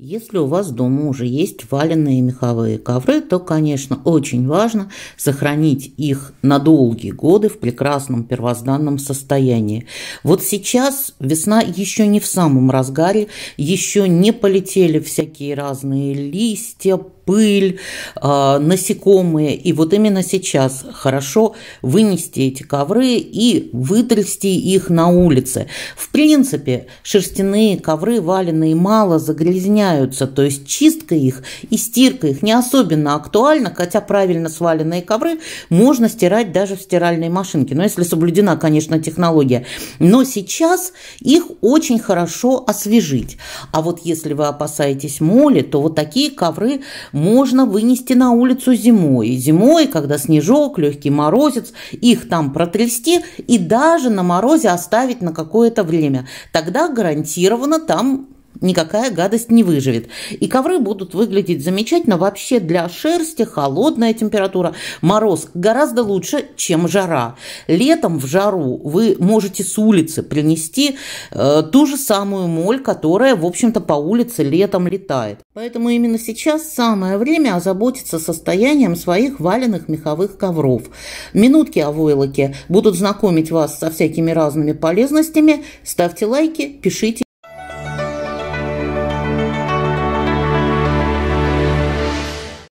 Если у вас дома уже есть валенные меховые ковры, то, конечно, очень важно сохранить их на долгие годы в прекрасном первозданном состоянии. Вот сейчас весна еще не в самом разгаре, еще не полетели всякие разные листья, пыль, а, насекомые. И вот именно сейчас хорошо вынести эти ковры и вытрясти их на улице. В принципе, шерстяные ковры валенные мало загрязняются, то есть чистка их и стирка их не особенно актуальна, хотя правильно сваленные ковры можно стирать даже в стиральной машинке, но если соблюдена, конечно, технология. Но сейчас их очень хорошо освежить. А вот если вы опасаетесь моли, то вот такие ковры можно вынести на улицу зимой. Зимой, когда снежок, легкий морозец, их там протрясти и даже на морозе оставить на какое-то время. Тогда гарантированно там никакая гадость не выживет. И ковры будут выглядеть замечательно. Вообще для шерсти холодная температура, мороз гораздо лучше, чем жара. Летом в жару вы можете с улицы принести э, ту же самую моль, которая, в общем-то, по улице летом летает. Поэтому именно сейчас самое время озаботиться состоянием своих валенных меховых ковров. Минутки о войлоке будут знакомить вас со всякими разными полезностями. Ставьте лайки, пишите.